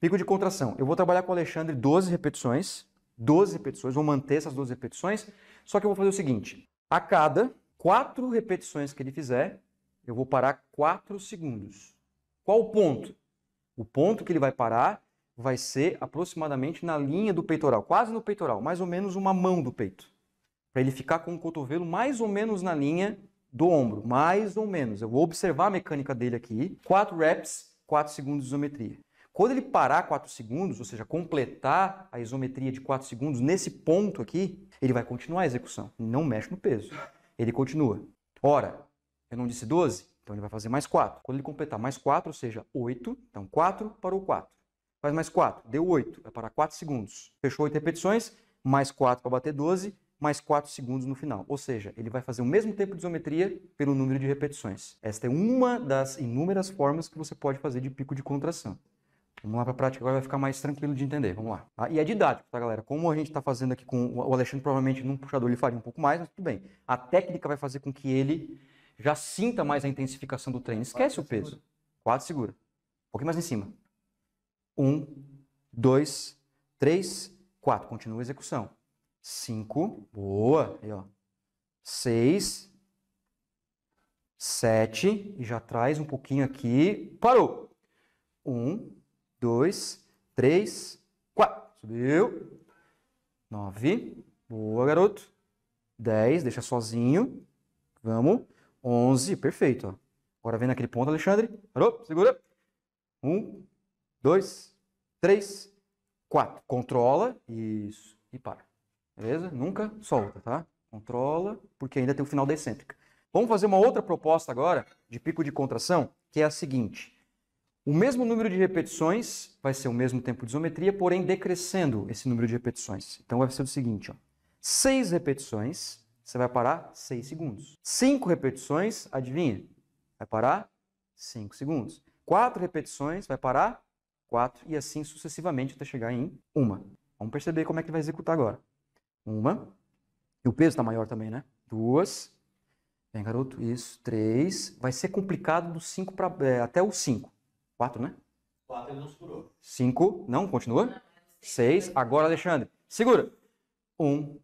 Pico de contração. Eu vou trabalhar com o Alexandre 12 repetições. 12 repetições, vou manter essas 12 repetições. Só que eu vou fazer o seguinte: a cada 4 repetições que ele fizer, eu vou parar 4 segundos. Qual o ponto? O ponto que ele vai parar vai ser aproximadamente na linha do peitoral, quase no peitoral, mais ou menos uma mão do peito. Para ele ficar com o cotovelo mais ou menos na linha do ombro, mais ou menos. Eu vou observar a mecânica dele aqui. 4 reps, 4 segundos de isometria. Quando ele parar 4 segundos, ou seja, completar a isometria de 4 segundos nesse ponto aqui, ele vai continuar a execução. Não mexe no peso. Ele continua. Ora, eu não disse 12? Então ele vai fazer mais 4. Quando ele completar mais 4, ou seja, 8, então 4 parou 4. Faz mais 4, deu 8, vai parar 4 segundos. Fechou 8 repetições, mais 4 para bater 12, mais 4 segundos no final. Ou seja, ele vai fazer o mesmo tempo de isometria pelo número de repetições. Esta é uma das inúmeras formas que você pode fazer de pico de contração. Vamos lá para a prática, agora vai ficar mais tranquilo de entender. Vamos lá. Ah, e é didático, tá, galera? Como a gente está fazendo aqui com o Alexandre, provavelmente num puxador ele faria um pouco mais, mas tudo bem. A técnica vai fazer com que ele já sinta mais a intensificação do treino. Esquece Quatro o peso. Segura. Quatro segura. Um pouquinho mais em cima. Um, dois, três, quatro. Continua a execução. Cinco. Boa. Aí, ó. Seis. Sete. E já traz um pouquinho aqui. Parou. Um dois, três, quatro. Subiu. Nove. Boa, garoto. Dez. Deixa sozinho. Vamos. Onze. Perfeito. Ó. Agora vem naquele ponto, Alexandre. Parou? Segura. Um, dois, três, quatro. Controla. Isso. E para. Beleza? Nunca solta, tá? Controla, porque ainda tem o final da excêntrica. Vamos fazer uma outra proposta agora de pico de contração, que é a seguinte. O mesmo número de repetições vai ser o mesmo tempo de isometria, porém decrescendo esse número de repetições. Então vai ser o seguinte, ó. 6 repetições, você vai parar 6 segundos. 5 repetições, adivinha? Vai parar 5 segundos. 4 repetições, vai parar 4 e assim sucessivamente até chegar em 1. Vamos perceber como é que vai executar agora. Uma, E o peso está maior também, né? Duas, Vem, garoto, isso. Três, Vai ser complicado do 5 é, até o 5. Quatro, né? Quatro ele não segurou. Cinco, não, continua. É seis, agora Alexandre. Segura. Um,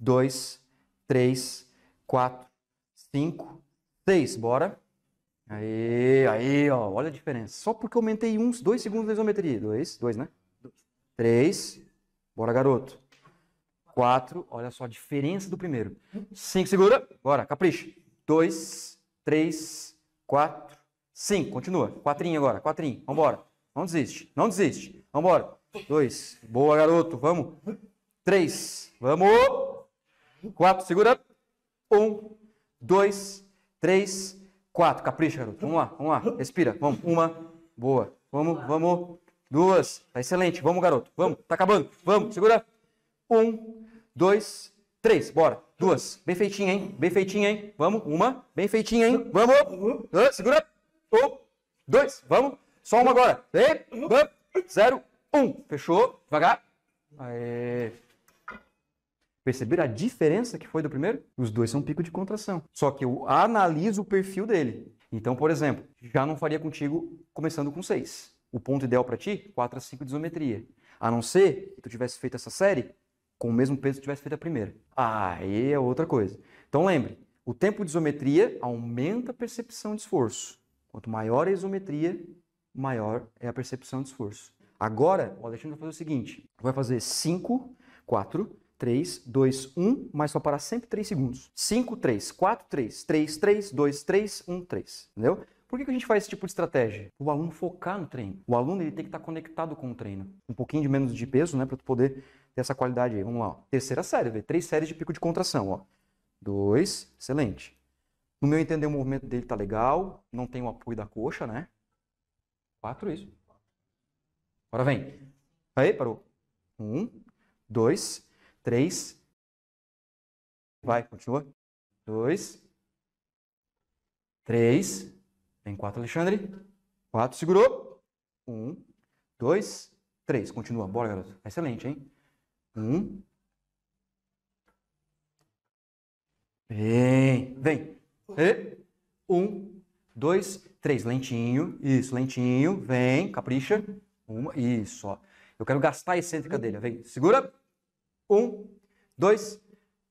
dois, três, quatro, cinco, seis. Bora. Aí, aí, ó, olha a diferença. Só porque eu aumentei uns dois segundos da isometria. Dois, dois, né? Três. Bora, garoto. Quatro, olha só a diferença do primeiro. Cinco, segura. Bora, capricha. Dois, três, quatro, Sim, continua. Quatrinho agora, quatrinho. Vambora. Não desiste, não desiste. Vambora. Dois. Boa, garoto. Vamos. Três. Vamos. Quatro, segura. Um, dois, três, quatro. Capricha, garoto. Vamos lá, vamos lá. Respira. Vamos. Uma. Boa. Vamos, vamos. Duas. Tá excelente. Vamos, garoto. Vamos. Está acabando. Vamos. Segura. Um, dois, três. Bora. Duas. Bem feitinha, hein? Bem feitinha, hein? Vamos. Uma. Bem feitinha, hein? Vamos. Segura um, dois, vamos. Só uma agora. E, dois, uhum. zero, um. Fechou. Devagar. Aê. Perceberam a diferença que foi do primeiro? Os dois são pico de contração. Só que eu analiso o perfil dele. Então, por exemplo, já não faria contigo começando com seis. O ponto ideal para ti, 4 a 5 de isometria. A não ser que tu tivesse feito essa série com o mesmo peso que tivesse feito a primeira. Aí ah, é outra coisa. Então lembre, o tempo de isometria aumenta a percepção de esforço. Quanto maior a isometria, maior é a percepção de esforço. Agora, o Alexandre vai fazer o seguinte: vai fazer 5, 4, 3, 2, 1, mas só parar sempre 3 segundos. 5, 3, 4, 3, 3, 3, 2, 3, 1, 3. Entendeu? Por que a gente faz esse tipo de estratégia? O aluno focar no treino. O aluno ele tem que estar conectado com o treino. Um pouquinho de menos de peso, né? Para tu poder ter essa qualidade aí. Vamos lá. Ó. Terceira série, vê. Três séries de pico de contração. Ó. Dois, excelente. No meu entender, o movimento dele tá legal. Não tem o apoio da coxa, né? Quatro, isso. Agora vem. Aí, parou. Um, dois, três. Vai, continua. Dois. Três. Vem quatro, Alexandre. Quatro, segurou. Um, dois, três. Continua. Bora, garoto. Tá excelente, hein? Um. Vem, vem. E, um, dois, três. Lentinho, isso, lentinho. Vem, capricha. Uma, isso, ó. Eu quero gastar a excêntrica hum. dele. Vem, segura. Um, dois,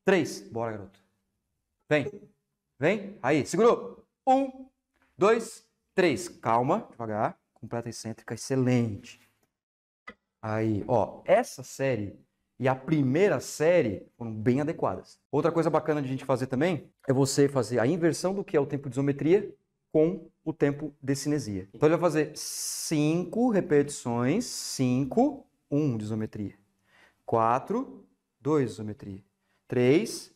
três. Bora, garoto. Vem, vem. Aí, segurou. Um, dois, três. Calma, devagar. Completa a excêntrica, excelente. Aí, ó. Essa série e a primeira série foram bem adequadas. Outra coisa bacana de a gente fazer também é você fazer a inversão do que é o tempo de isometria com o tempo de cinesia. Então ele vai fazer 5 repetições, 5, 1 de isometria. 4, 2 de isometria. 3,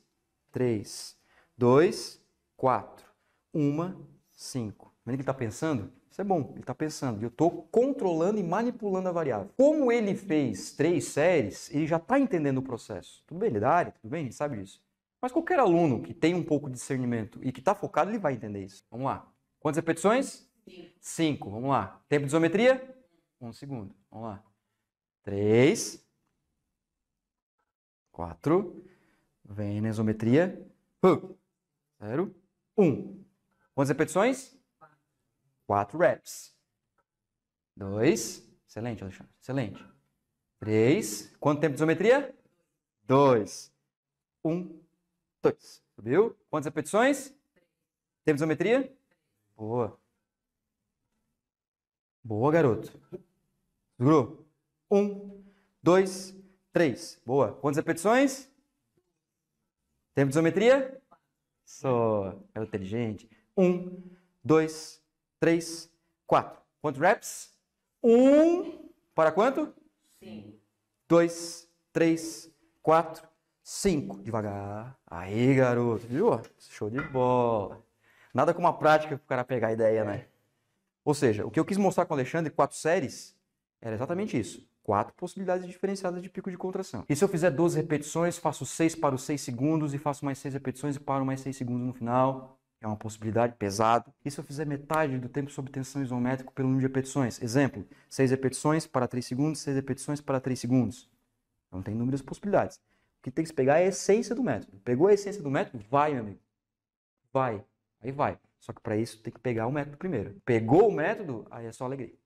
3. 2, 4. 1, 5. Vendo que ele está pensando? Isso é bom, ele está pensando. Eu estou controlando e manipulando a variável. Como ele fez três séries, ele já está entendendo o processo. Tudo bem, ele é da área, tudo bem, ele sabe disso. Mas qualquer aluno que tem um pouco de discernimento e que está focado, ele vai entender isso. Vamos lá. Quantas repetições? Cinco. Cinco. Vamos lá. Tempo de isometria? Um segundo. Vamos lá. Três. Quatro. Vem na isometria. Hum. Zero. Um. Quantas repetições? 4 reps. 2. Excelente, Alexandre. Excelente. 3. Quanto tempo de isometria? 2. 1, 2. Subiu? Quantas repetições? Tempo de isometria? Boa. Boa, garoto. Segurou. 1. 2. 3. Boa. Quantas repetições? Tempo de isometria? Só. É inteligente. Um, dois, 3, 4. Quantos reps? 1. Para quanto? 5. 2, 3, 4, 5. Devagar. Aí, garoto. Viu? Show de bola. Nada como a prática para o cara pegar a ideia, né? É. Ou seja, o que eu quis mostrar com o Alexandre, quatro séries, era exatamente isso. Quatro possibilidades diferenciadas de pico de contração. E se eu fizer 12 repetições, faço 6 para os 6 segundos e faço mais 6 repetições e paro mais 6 segundos no final é uma possibilidade, pesado. E se eu fizer metade do tempo sob tensão isométrica pelo número de repetições? Exemplo, 6 repetições para 3 segundos, 6 repetições para 3 segundos. Então tem inúmeras possibilidades. O que tem que se pegar é a essência do método. Pegou a essência do método? Vai, meu amigo. Vai. Aí vai. Só que para isso tem que pegar o método primeiro. Pegou o método? Aí é só alegria.